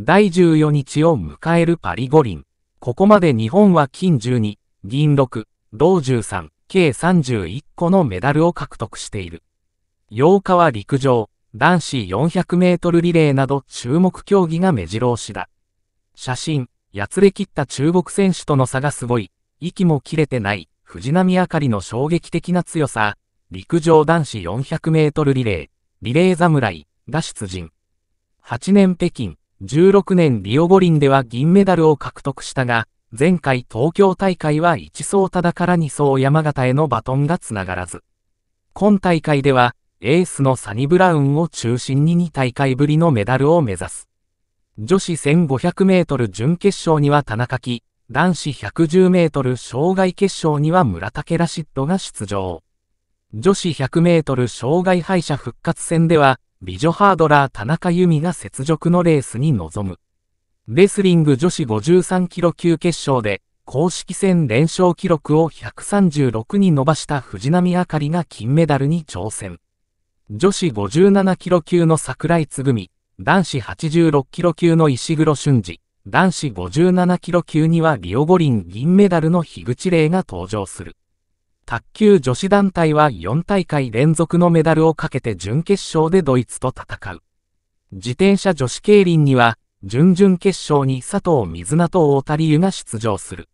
第14日を迎えるパリ五輪。ここまで日本は金12、銀6、銅13、計31個のメダルを獲得している。8日は陸上、男子400メートルリレーなど注目競技が目白押しだ。写真、やつれ切った中国選手との差がすごい、息も切れてない、藤波あかりの衝撃的な強さ、陸上男子400メートルリレー、リレー侍、が出陣。8年北京、1 6年リオ五輪では銀メダルを獲得したが、前回東京大会は一層ただから二層山形へのバトンがつながらず。今大会では、エースのサニブラウンを中心に2大会ぶりのメダルを目指す。女子1500メートル準決勝には田中希、男子110メートル障害決勝には村竹ラシッドが出場。女子100メートル障害敗者復活戦では、美女ハードラー田中由美が雪辱のレースに臨む。レスリング女子53キロ級決勝で、公式戦連勝記録を136に伸ばした藤波あかりが金メダルに挑戦。女子57キロ級の桜井つぐみ、男子86キロ級の石黒俊二、男子57キロ級にはリオ五輪銀メダルの樋口玲が登場する。卓球女子団体は4大会連続のメダルをかけて準決勝でドイツと戦う。自転車女子競輪には、準々決勝に佐藤水菜と大谷湯が出場する。